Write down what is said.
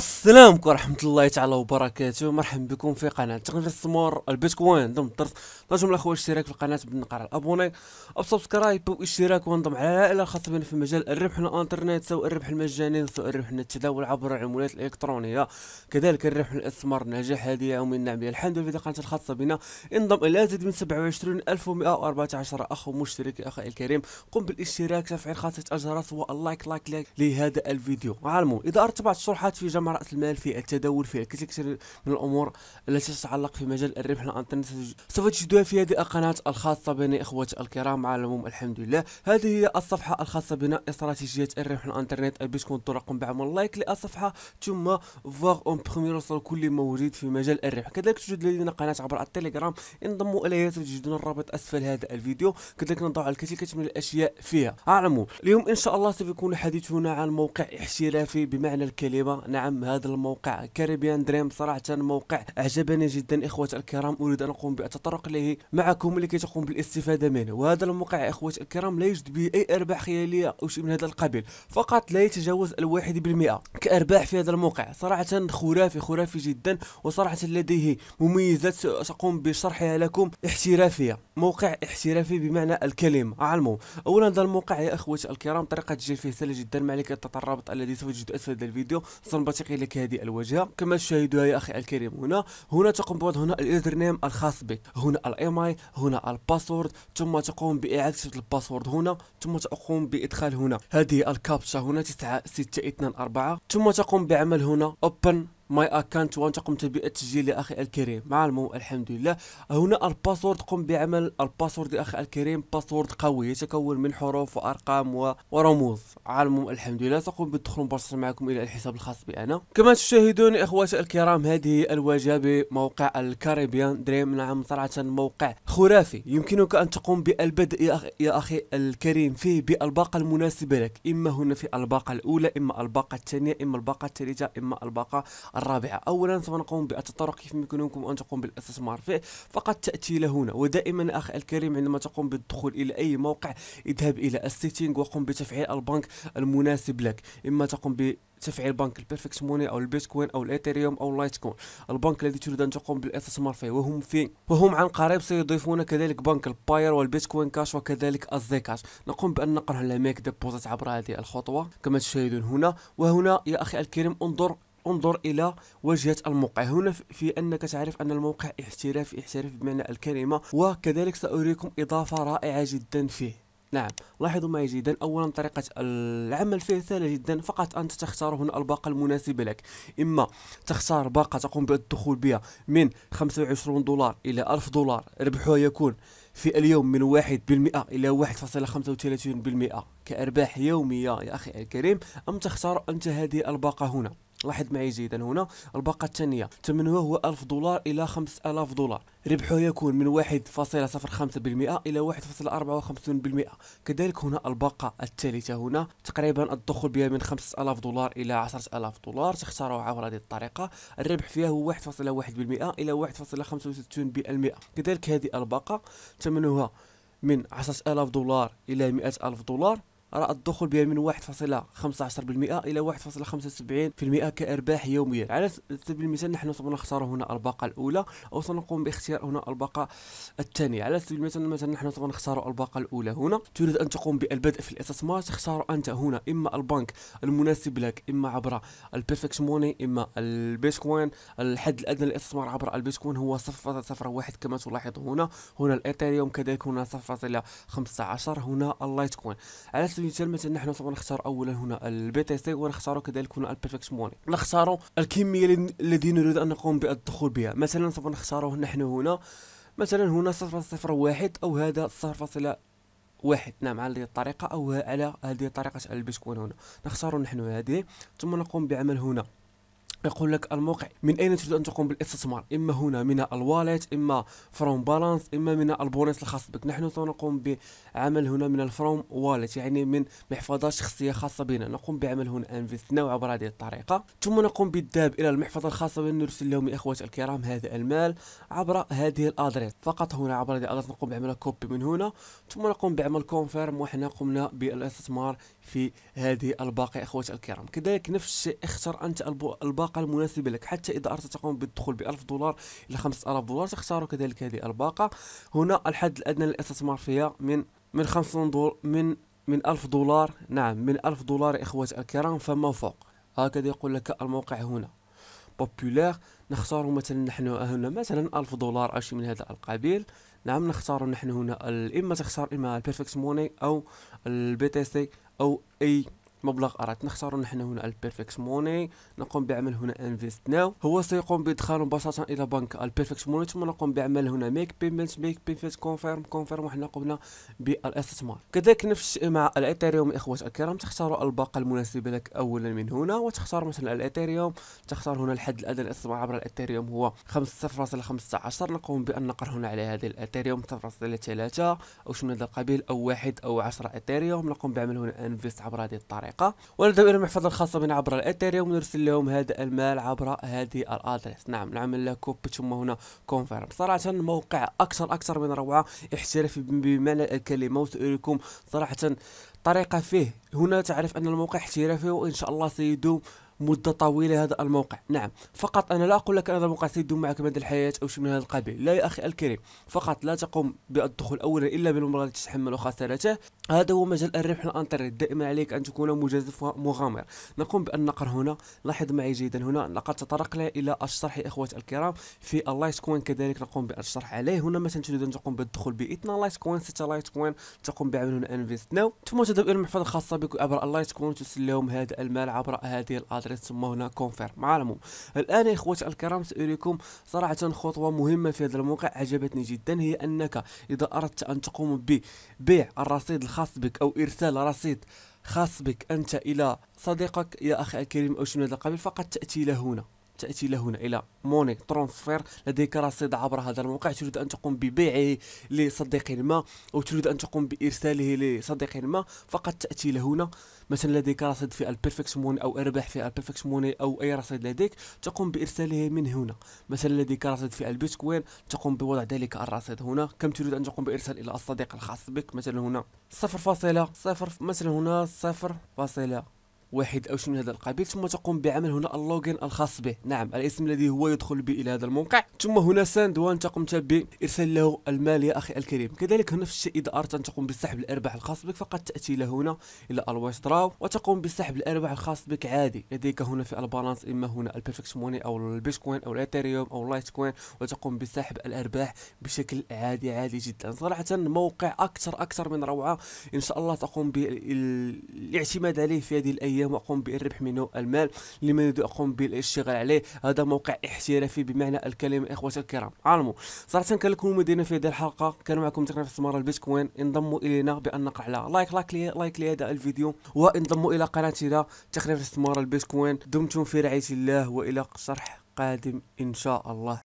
السلام عليكم ورحمة الله تعالى وبركاته مرحبا بكم في قناة تقنية الاستثمار البيتكوين ضمن الدرس نجم الاخوة الاشتراك في القناة بالنقر الابوني او سبسكرايب واشتراك وانضم على العائلة الخاصة بنا في مجال الربح الانترنت سواء الربح المجاني سواء الربح التداول عبر العملات الالكترونية كذلك الربح الاستثمار نجاح هذه او من الحمد لله في قناة الخاصة بنا انضم الى زيد من 27114 اخ مشترك اخي الكريم قم بالاشتراك تفعيل خاصة الجرس واللايك لايك لايك لهذا الفيديو وعلموا اذا ارتبعت الشروحات في جمع راس المال في التداول في الكثير من الامور التي تتعلق في مجال الربح الانترنت سوف تجدوها في هذه القناه الخاصه بنا اخوتي الكرام على العموم الحمد لله هذه هي الصفحه الخاصه بنا استراتيجيه الربح الانترنت البيتكوين تراكم بعمل لايك للصفحه ثم فوغ اون بريمير كل ما وجد في مجال الربح كذلك توجد لدينا قناه عبر التليجرام انضموا اليها تجدون الرابط اسفل هذا الفيديو كذلك نضع الكثير من الاشياء فيها على العموم اليوم ان شاء الله سوف يكون حديثنا عن موقع احترافي بمعنى الكلمه نعم دعم هذا الموقع كاريبيان دريم صراحه موقع اعجبني جدا إخوة الكرام اريد ان اقوم بالتطرق له معكم لكي تقوم بالاستفاده منه وهذا الموقع إخوة الكرام لا يوجد به اي ارباح خياليه او شيء من هذا القبيل فقط لا يتجاوز الواحد بالمئة كارباح في هذا الموقع صراحه خرافي خرافي جدا وصراحه لديه مميزات ساقوم بشرحها لكم احترافيه موقع احترافي بمعنى الكلمه أعلمه اولا هذا الموقع يا إخوة الكرام طريقه الجيل فيه سهله جدا ما عليك الرابط الذي سوف تجد اسفل الفيديو صنبه يعتقي لك هذه الواجهه كما تشاهدوا يا اخي الكريم هنا هنا تقوم بوضع هنا اليوزر نيم الخاص بك هنا الايماي هنا الباسورد ثم تقوم باعاده الباسورد هنا ثم تقوم بادخال هنا هذه الكابتشا هنا 9224 ثم تقوم بعمل هنا اوبن ماي اكونت وانت قمت بالتسجيل يا اخي الكريم مع المو الحمد لله هنا الباسورد قم بعمل الباسورد يا اخي الكريم باسورد قوي يتكون من حروف وارقام ورموز على المو الحمد لله ساقوم بالدخول مباشره معكم الى الحساب الخاص بي انا كما تشاهدون اخواتي الكرام هذه الواجهه بموقع الكاريبيان دريم نعم صراحه موقع خرافي يمكنك ان تقوم بالبدء يا اخي, يا أخي الكريم فيه بالباقه المناسبه لك اما هنا في الباقه الاولى اما الباقه الثانيه اما الباقه الثالثه اما الباقه الرابعة أولا سوف نقوم بالتطرق كيف يمكنكم أن تقوم بالاستثمار فيه فقط تأتي إلى هنا ودائما أخ الكريم عندما تقوم بالدخول إلى أي موقع اذهب إلى السيتينغ وقم بتفعيل البنك المناسب لك إما تقوم ب تفعيل بنك البيرفكت موني او البيتكوين او الايثيريوم او اللايتكوين البنك الذي تريد ان تقوم بالاستثمار فيه وهم في وهم عن قريب سيضيفون كذلك بنك الباير والبيتكوين كاش وكذلك الزيكاش نقوم بان نقرأ على ميك ديبوزيت عبر هذه الخطوه كما تشاهدون هنا وهنا يا اخي الكريم انظر انظر الى وجهه الموقع هنا في انك تعرف ان الموقع احترافي احترافي بمعنى الكلمه وكذلك ساريكم اضافه رائعه جدا فيه نعم لاحظوا معي جيدا اولا طريقة العمل فيه سهلة جدا فقط انت تختار هنا الباقة المناسبة لك اما تختار باقة تقوم بالدخول بها من 25 دولار الى 1000 دولار ربحها يكون في اليوم من 1% الى 1.35% كارباح يومية يا اخي الكريم ام تختار انت هذه الباقة هنا لاحظ معي جيدا هنا الباقة الثانية ثمنها هو 1000 دولار إلى 5000 دولار ربحه يكون من 1.05% إلى 1.54% كذلك هنا الباقة الثالثة هنا تقريبا الدخول بها من 5000 دولار إلى 10000 دولار تختارها عبر هذه الطريقة الربح فيها هو 1.1% إلى 1.65% كذلك هذه الباقة ثمنها من 10000 دولار إلى 100000 دولار رأى الدخول بها من 1.15% إلى 1.75% كأرباح يوميا على سبيل المثال نحن سوف نختار هنا الباقة الأولى أو سنقوم باختيار هنا الباقة الثانية على سبيل المثال مثلا نحن سوف نختار الباقة الأولى هنا تريد أن تقوم بالبدء في الاستثمار تختار أنت هنا إما البنك المناسب لك إما عبر البيرفكت موني إما البيتكوين الحد الأدنى للاستثمار عبر البيتكوين هو 0.01 كما تلاحظ هنا هنا الإيثيريوم كذلك هنا 0.15 هنا اللايت كوين على سبيل السويتال مثلا نحن طبعا نختار اولا هنا البي تي سي ونختاروا كذلك هنا البيرفكت موني نختاروا الكميه الذي نريد ان نقوم بالدخول بها مثلا سوف نختاروا نحن هنا مثلا هنا 0.01 او هذا صفر واحد نعم على هذه الطريقة او على هذه طريقة البيتكوين هنا نختار نحن هذه ثم نقوم بعمل هنا يقول لك الموقع من اين تريد ان تقوم بالاستثمار اما هنا من الواليت اما فروم بالانس اما من البونص الخاص بك نحن سنقوم بعمل هنا من الفروم واليت يعني من محفظه شخصيه خاصه بنا نقوم بعمل هنا انفست نوع عبر هذه الطريقه ثم نقوم بالذهاب الى المحفظه الخاصه بنا نرسل لهم يا اخوتي الكرام هذا المال عبر هذه الادريس فقط هنا عبر هذه الادريس نقوم بعمل كوبي من هنا ثم نقوم بعمل كونفيرم وحنا قمنا بالاستثمار في هذه الباقي اخوتي الكرام كذلك نفس الشيء اختر انت الباقي الباقه المناسبه لك حتى اذا اردت تقوم بالدخول ب 1000 دولار الى 5000 دولار تختار كذلك هذه الباقه هنا الحد الادنى للاستثمار فيها من من 50 دولار من من 1000 دولار نعم من 1000 دولار إخوة الكرام فما فوق هكذا يقول لك الموقع هنا بوبولير نختار مثلا نحن هنا مثلا 1000 دولار او شيء من هذا القبيل نعم نختار نحن هنا اما تختار اما البيرفكت موني او البي تي سي او اي مبلغ أردت نختار نحن هنا البيرفكت موني نقوم بعمل هنا انفيست ناو هو سيقوم بإدخاله مباشره إلى بنك البيرفكت موني ثم نقوم بعمل هنا ميك بيمنت ميك بيمنت كونفيرم كونفيرم وحنا قمنا بالاستثمار كذلك نفس الشيء مع الايثيريوم اخوات الكرام تختاروا الباقة المناسبة لك أولا من هنا وتختار مثلا الايثيريوم تختار هنا الحد الأدنى للاستثمار عبر الايثيريوم هو 5.15 نقوم بأن نقر هنا على هذه الايثيريوم 0.3 أو شنو هذا القبيل أو واحد أو 10 ايثيريوم نقوم بعمل هنا انفيست عبر هذه الطريقة الطريقه ونذهب الى المحفظه الخاصه بنا عبر الاثيريوم ونرسل لهم هذا المال عبر هذه الادريس نعم نعمل له كوبي ثم هنا كونفيرم صراحه موقع اكثر اكثر من روعه احترافي بمعنى الكلمه وسأريكم صراحه طريقه فيه هنا تعرف ان الموقع احترافي وان شاء الله سيدوم مدة طويلة هذا الموقع نعم فقط أنا لا أقول لك أن هذا الموقع سيدوم معك مدى الحياة أو شيء من هذا القبيل لا يا أخي الكريم فقط لا تقوم بالدخول أولا إلا بالمبلغ التي تتحمل خسارته هذا هو مجال الربح الانترنت دائما عليك ان تكون مجازف ومغامر نقوم بان نقر هنا لاحظ معي جيدا هنا لقد تطرقنا الى الشرح اخوتي الكرام في اللايت كوين كذلك نقوم بالشرح عليه هنا مثلا تريد ان تقوم بالدخول 2 لايت كوين سته لايت كوين تقوم بعمل هنا انفيست ناو ثم تذهب الى المحفظه الخاصه بك عبر اللايت كوين تسلم لهم هذا المال عبر هذه الادريس ثم هنا كونفير مع العموم الان يا اخوتي الكرام ساريكم صراحه خطوه مهمه في هذا الموقع عجبتني جدا هي انك اذا اردت ان تقوم ببيع الرصيد الخاص خاص بك أو إرسال رصيد خاص بك أنت إلى صديقك يا أخي الكريم أو شنو هذا القبيل فقط تأتي إلى هنا تأتي إلى هنا إلى موني ترانسفير لديك رصيد عبر هذا الموقع تريد أن تقوم ببيعه لصديق ما أو تريد أن تقوم بإرساله لصديق ما فقط تأتي إلى هنا مثلا لديك رصيد في البيرفكت موني أو أرباح في البيرفكت موني أو أي رصيد لديك تقوم بإرساله من هنا مثلا لديك رصيد في البيتكوين تقوم بوضع ذلك الرصيد هنا كم تريد أن تقوم بإرسال إلى الصديق الخاص بك مثلا هنا صفر فاصلة صفر مثلا هنا صفر فاصلة واحد أو شيء من هذا القبيل ثم تقوم بعمل هنا اللوجين الخاص به نعم الاسم الذي هو يدخل به إلى هذا الموقع ثم هنا ساند وان تقوم بإرسال له المال يا أخي الكريم كذلك هنا في الشيء إذا أردت أن تقوم بسحب الأرباح الخاص بك فقد تأتي إلى هنا إلى الويستراو وتقوم بسحب الأرباح الخاص بك عادي لديك هنا في البالانس إما هنا البيرفكت موني أو البيتكوين أو الاثيريوم أو اللايت كوين وتقوم بسحب الأرباح بشكل عادي عادي جدا صراحة موقع أكثر أكثر من روعة إن شاء الله تقوم بالاعتماد عليه في هذه الأيام اليوم أقوم بالربح منه المال لما أقوم بالاشتغال عليه هذا موقع احترافي بمعنى الكلمة إخوتي الكرام علموا صراحة كان لكم مدينة في هذه الحلقة كان معكم تقنية استثمار البيتكوين انضموا إلينا بأن نقع على لايك لايك لي لايك لهذا الفيديو وانضموا إلى قناتنا تقنية استثمار البيتكوين دمتم في رعاية الله وإلى شرح قادم إن شاء الله